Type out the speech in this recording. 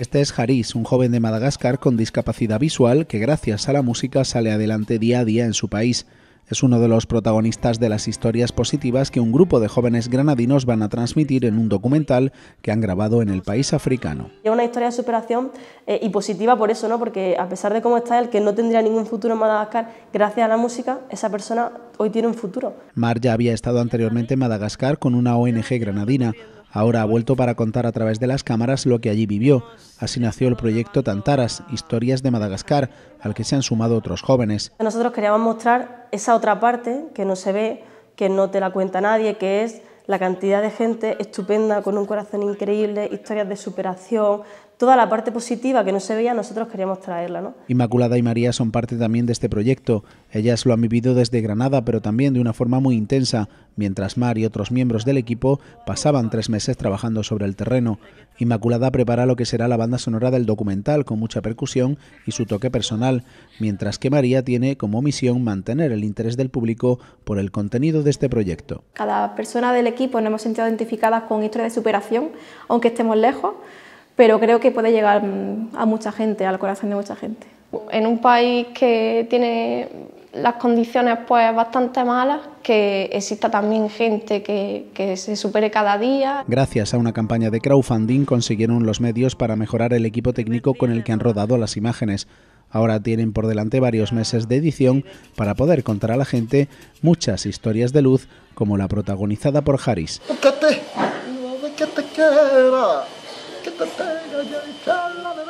Este es Haris, un joven de Madagascar con discapacidad visual que gracias a la música sale adelante día a día en su país. Es uno de los protagonistas de las historias positivas que un grupo de jóvenes granadinos van a transmitir en un documental que han grabado en el país africano. Es una historia de superación eh, y positiva por eso, ¿no? porque a pesar de cómo está el que no tendría ningún futuro en Madagascar, gracias a la música, esa persona hoy tiene un futuro. Mar ya había estado anteriormente en Madagascar con una ONG granadina. Ahora ha vuelto para contar a través de las cámaras lo que allí vivió. Así nació el proyecto Tantaras, Historias de Madagascar, al que se han sumado otros jóvenes. Nosotros queríamos mostrar esa otra parte que no se ve, que no te la cuenta nadie, que es la cantidad de gente estupenda, con un corazón increíble, historias de superación, toda la parte positiva que no se veía, nosotros queríamos traerla. ¿no? Inmaculada y María son parte también de este proyecto. Ellas lo han vivido desde Granada, pero también de una forma muy intensa, mientras Mar y otros miembros del equipo pasaban tres meses trabajando sobre el terreno. Inmaculada prepara lo que será la banda sonora del documental con mucha percusión y su toque personal, mientras que María tiene como misión mantener el interés del público por el contenido de este proyecto. Cada persona del equipo nos hemos sentido identificadas con historias de superación, aunque estemos lejos pero creo que puede llegar mm, a mucha gente, al corazón de mucha gente. En un país que tiene las condiciones pues bastante malas, que exista también gente que, se supere cada día. Gracias a una campaña de crowdfunding consiguieron los medios para mejorar el equipo técnico con el que han rodado las imágenes. Ahora tienen por delante varios meses de edición para poder contar a la gente muchas historias de luz como la protagonizada por Harris que te tenga ya está de